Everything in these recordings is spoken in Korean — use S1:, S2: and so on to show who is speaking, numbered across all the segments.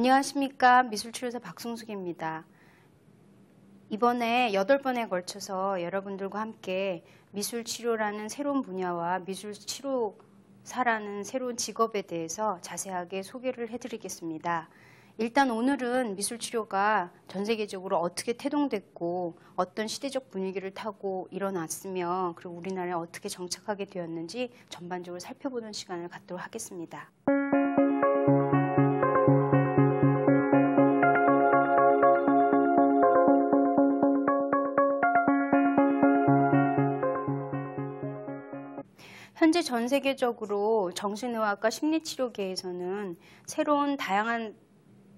S1: 안녕하십니까. 미술치료사 박송숙입니다. 이번에 여덟 번에 걸쳐서 여러분들과 함께 미술치료라는 새로운 분야와 미술치료사라는 새로운 직업에 대해서 자세하게 소개를 해드리겠습니다. 일단 오늘은 미술치료가 전 세계적으로 어떻게 태동됐고 어떤 시대적 분위기를 타고 일어났으며 그리고 우리나라에 어떻게 정착하게 되었는지 전반적으로 살펴보는 시간을 갖도록 하겠습니다. 현재 전 세계적으로 정신의학과 심리치료계에서는 새로운 다양한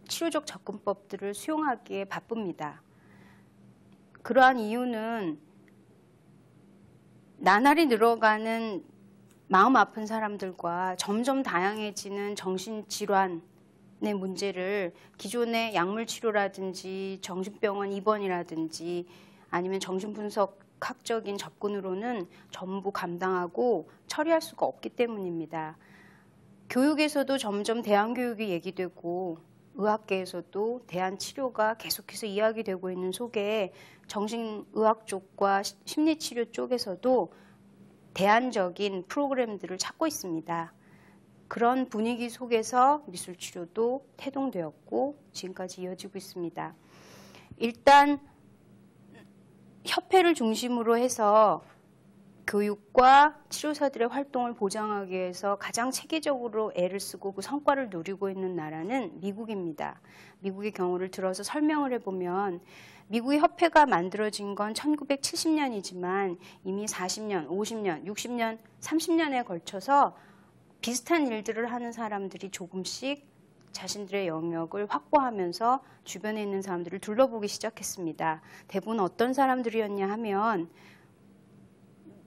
S1: 치료적 접근법들을 수용하기에 바쁩니다. 그러한 이유는 나날이 늘어가는 마음 아픈 사람들과 점점 다양해지는 정신질환의 문제를 기존의 약물 치료라든지 정신병원 입원이라든지 아니면 정신분석 역학적인 접근으로는 전부 감당하고 처리할 수가 없기 때문입니다. 교육에서도 점점 대안교육이 얘기되고 의학계에서도 대안치료가 계속해서 이야기되고 있는 속에 정신의학 쪽과 심리치료 쪽에서도 대안적인 프로그램들을 찾고 있습니다. 그런 분위기 속에서 미술치료도 태동되었고 지금까지 이어지고 있습니다. 일단 협회를 중심으로 해서 교육과 치료사들의 활동을 보장하기 위해서 가장 체계적으로 애를 쓰고 그 성과를 누리고 있는 나라는 미국입니다. 미국의 경우를 들어서 설명을 해보면 미국의 협회가 만들어진 건 1970년이지만 이미 40년, 50년, 60년, 30년에 걸쳐서 비슷한 일들을 하는 사람들이 조금씩 자신들의 영역을 확보하면서 주변에 있는 사람들을 둘러보기 시작했습니다. 대부분 어떤 사람들이었냐 하면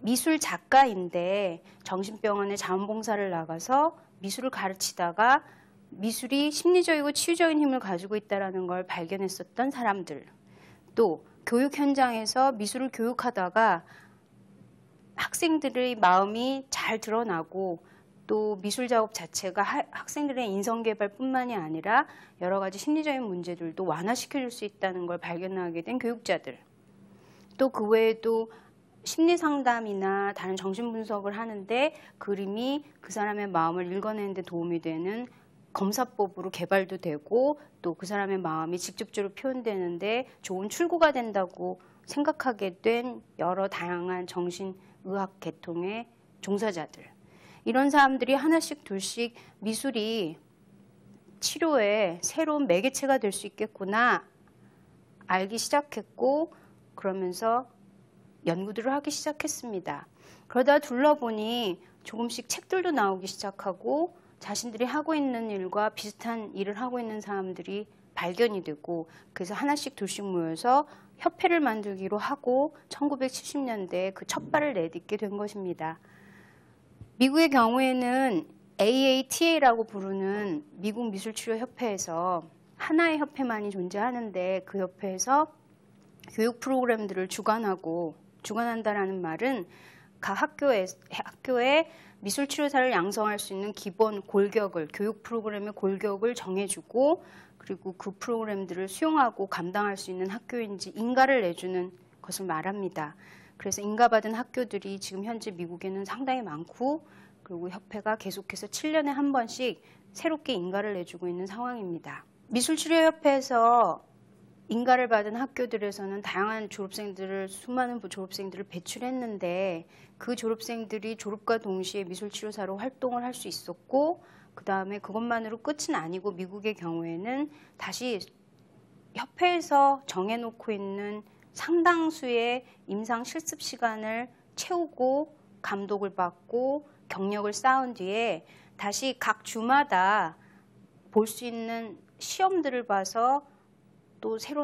S1: 미술 작가인데 정신병원에 자원봉사를 나가서 미술을 가르치다가 미술이 심리적이고 치유적인 힘을 가지고 있다는 걸 발견했었던 사람들 또 교육 현장에서 미술을 교육하다가 학생들의 마음이 잘 드러나고 또 미술 작업 자체가 학생들의 인성 개발뿐만이 아니라 여러 가지 심리적인 문제들도 완화시켜 줄수 있다는 걸 발견하게 된 교육자들. 또 그 외에도 심리 상담이나 다른 정신 분석을 하는데 그림이 그 사람의 마음을 읽어내는 데 도움이 되는 검사법으로 개발도 되고 또 그 사람의 마음이 직접적으로 표현되는데 좋은 출구가 된다고 생각하게 된 여러 다양한 정신의학 계통의 종사자들 이런 사람들이 하나씩 둘씩 미술이 치료의 새로운 매개체가 될 수 있겠구나 알기 시작했고 그러면서 연구들을 하기 시작했습니다. 그러다 둘러보니 조금씩 책들도 나오기 시작하고 자신들이 하고 있는 일과 비슷한 일을 하고 있는 사람들이 발견이 되고 그래서 하나씩 둘씩 모여서 협회를 만들기로 하고 1970년대에 그 첫 발을 내딛게 된 것입니다. 미국의 경우에는 AATA라고 부르는 미국 미술치료협회에서 하나의 협회만이 존재하는데 그 협회에서 교육 프로그램들을 주관하고 주관한다라는 말은 각 학교에 학교에 미술 치료사를 양성할 수 있는 기본 골격을 교육 프로그램의 골격을 정해주고 그리고 그 프로그램들을 수용하고 감당할 수 있는 학교인지 인가를 내주는 것을 말합니다. 그래서 인가받은 학교들이 지금 현재 미국에는 상당히 많고 그리고 협회가 계속해서 7년에 한 번씩 새롭게 인가를 내주고 있는 상황입니다. 미술치료협회에서 인가를 받은 학교들에서는 다양한 졸업생들을 수많은 졸업생들을 배출했는데 그 졸업생들이 졸업과 동시에 미술치료사로 활동을 할 수 있었고 그 다음에 그것만으로 끝은 아니고 미국의 경우에는 다시 협회에서 정해놓고 있는 상당수의 임상 실습 시간을 채우고 감독을 받고 경력을 쌓은 뒤에 다시 각 주마다 볼 수 있는 시험들을 봐서 또 새로운